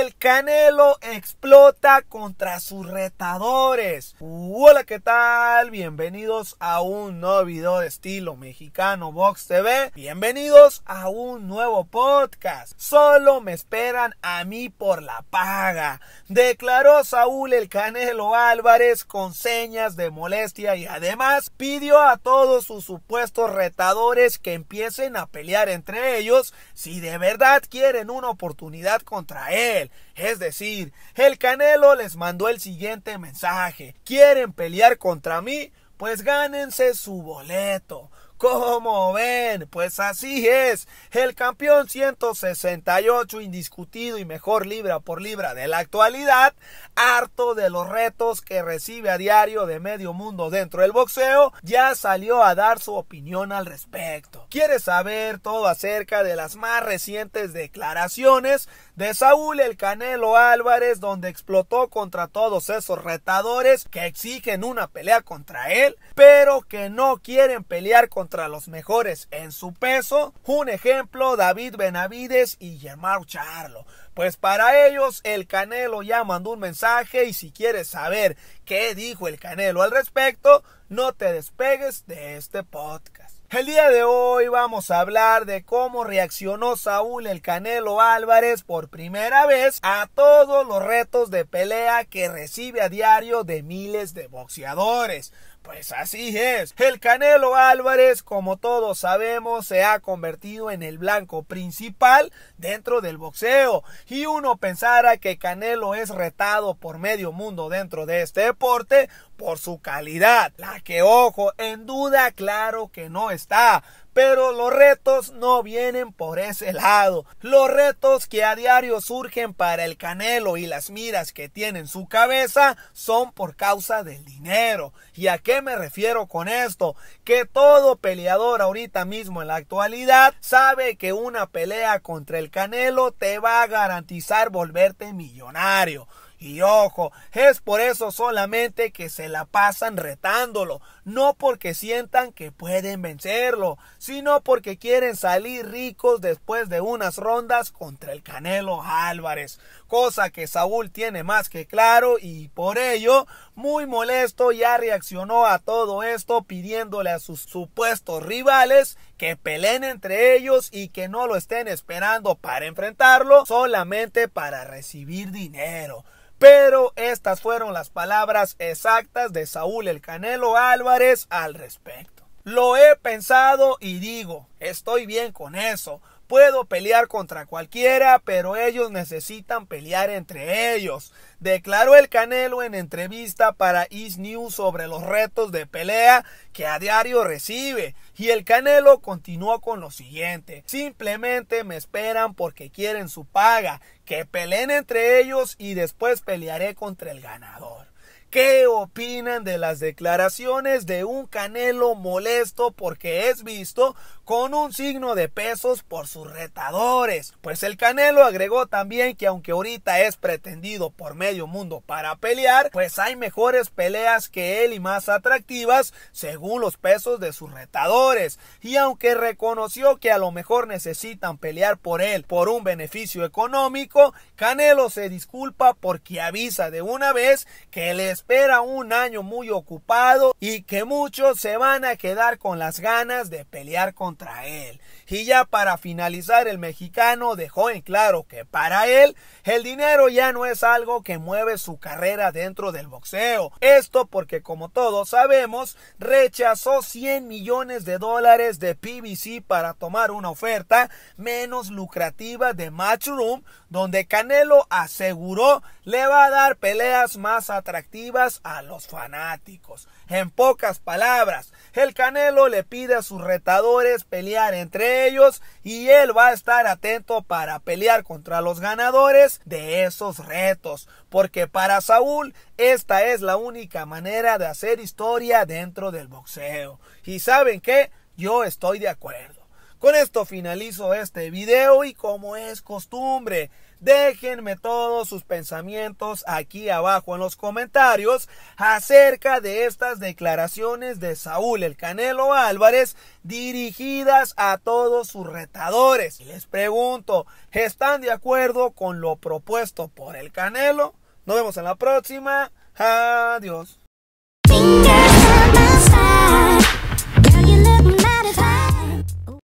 El Canelo explota contra sus retadores. Hola, ¿qué tal? Bienvenidos a un nuevo video de estilo mexicano Box TV. Bienvenidos a un nuevo podcast. Solo me esperan a mí por la paga. Declaró Saúl el Canelo Álvarez con señas de molestia y además pidió a todos sus supuestos retadores que empiecen a pelear entre ellos si de verdad quieren una oportunidad contra él. Es decir, el Canelo les mandó el siguiente mensaje. ¿Quieren pelear contra mí? Pues gánense su boleto. ¿Cómo ven? Pues así es. El campeón 168, indiscutido y mejor libra por libra de la actualidad, harto de los retos que recibe a diario de medio mundo dentro del boxeo, ya salió a dar su opinión al respecto. Quiere saber todo acerca de las más recientes declaraciones de Saúl el Canelo Álvarez, donde explotó contra todos esos retadores que exigen una pelea contra él, pero que no quieren pelear contra los mejores en su peso. Un ejemplo, David Benavides y germán Charlo. Pues para ellos el Canelo ya mandó un mensaje y si quieres saber qué dijo el Canelo al respecto, no te despegues de este podcast. El día de hoy vamos a hablar de cómo reaccionó Saúl el Canelo Álvarez por primera vez a todos los retos de pelea que recibe a diario de miles de boxeadores. Pues así es, el Canelo Álvarez, como todos sabemos, se ha convertido en el blanco principal dentro del boxeo. Y uno pensara que Canelo es retado por medio mundo dentro de este deporte por su calidad, la que ojo, en duda claro que no está. Pero los retos no vienen por ese lado. Los retos que a diario surgen para el canelo y las miras que tiene en su cabeza son por causa del dinero. ¿Y a qué me refiero con esto? Que todo peleador ahorita mismo en la actualidad sabe que una pelea contra el canelo te va a garantizar volverte millonario. Y ojo, es por eso solamente que se la pasan retándolo, no porque sientan que pueden vencerlo, sino porque quieren salir ricos después de unas rondas contra el Canelo Álvarez cosa que Saúl tiene más que claro y por ello, muy molesto, ya reaccionó a todo esto pidiéndole a sus supuestos rivales que peleen entre ellos y que no lo estén esperando para enfrentarlo solamente para recibir dinero. Pero estas fueron las palabras exactas de Saúl el Canelo Álvarez al respecto. Lo he pensado y digo, estoy bien con eso puedo pelear contra cualquiera, pero ellos necesitan pelear entre ellos. Declaró el Canelo en entrevista para East News sobre los retos de pelea que a diario recibe. Y el Canelo continuó con lo siguiente. Simplemente me esperan porque quieren su paga. Que peleen entre ellos y después pelearé contra el ganador. ¿Qué opinan de las declaraciones de un Canelo molesto porque es visto con un signo de pesos por sus retadores? Pues el Canelo agregó también que aunque ahorita es pretendido por medio mundo para pelear, pues hay mejores peleas que él y más atractivas según los pesos de sus retadores. Y aunque reconoció que a lo mejor necesitan pelear por él por un beneficio económico, Canelo se disculpa porque avisa de una vez que les espera un año muy ocupado y que muchos se van a quedar con las ganas de pelear contra él. Y ya para finalizar, el mexicano dejó en claro que para él el dinero ya no es algo que mueve su carrera dentro del boxeo. Esto porque como todos sabemos, rechazó 100 millones de dólares de PBC para tomar una oferta menos lucrativa de Matchroom, donde Canelo aseguró le va a dar peleas más atractivas a los fanáticos. En pocas palabras, el Canelo le pide a sus retadores pelear entre ellos y él va a estar atento para pelear contra los ganadores de esos retos, porque para Saúl esta es la única manera de hacer historia dentro del boxeo. Y saben que yo estoy de acuerdo. Con esto finalizo este video y como es costumbre, déjenme todos sus pensamientos aquí abajo en los comentarios acerca de estas declaraciones de Saúl el Canelo Álvarez dirigidas a todos sus retadores. Les pregunto, ¿están de acuerdo con lo propuesto por el Canelo? Nos vemos en la próxima. Adiós.